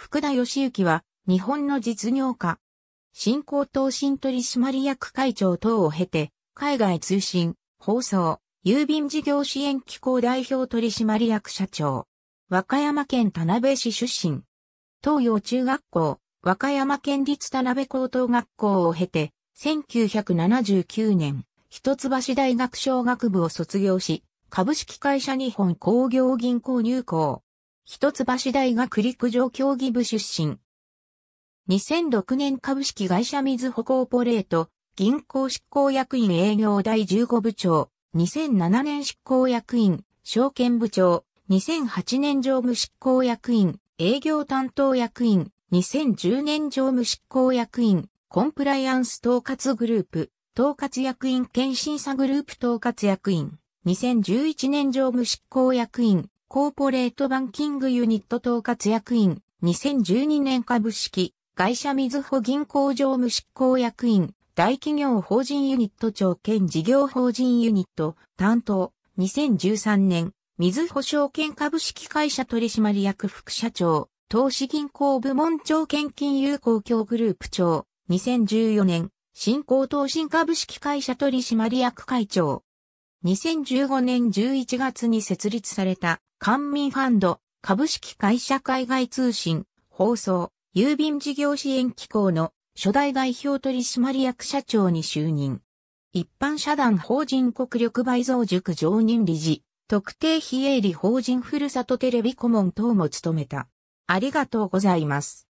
福田義行は、日本の実業家。新興投信取締役会長等を経て、海外通信、放送、郵便事業支援機構代表取締役社長。和歌山県田辺市出身。東洋中学校、和歌山県立田辺高等学校を経て、1979年、一橋大学商学部を卒業し、株式会社日本工業銀行入校。一橋大学陸上競技部出身。2006年株式会社水保コーポレート、銀行執行役員営業第15部長、2007年執行役員、証券部長、2008年常務執行役員、営業担当役員、2010年常務執行役員、コンプライアンス統括グループ、統括役員兼審査グループ統括役員、2011年常務執行役員、コーポレートバンキングユニット統括役員、2012年株式、会社水穂銀行常務執行役員、大企業法人ユニット長兼事業法人ユニット担当、2013年、水穂証券株式会社取締役副社長、投資銀行部門長兼金融公共グループ長、2014年、新興投資株式会社取締役会長、2015年11月に設立された官民ファンド株式会社海外通信放送郵便事業支援機構の初代代表取締役社長に就任。一般社団法人国力倍増塾常任理事、特定非営利法人ふるさとテレビ顧問等も務めた。ありがとうございます。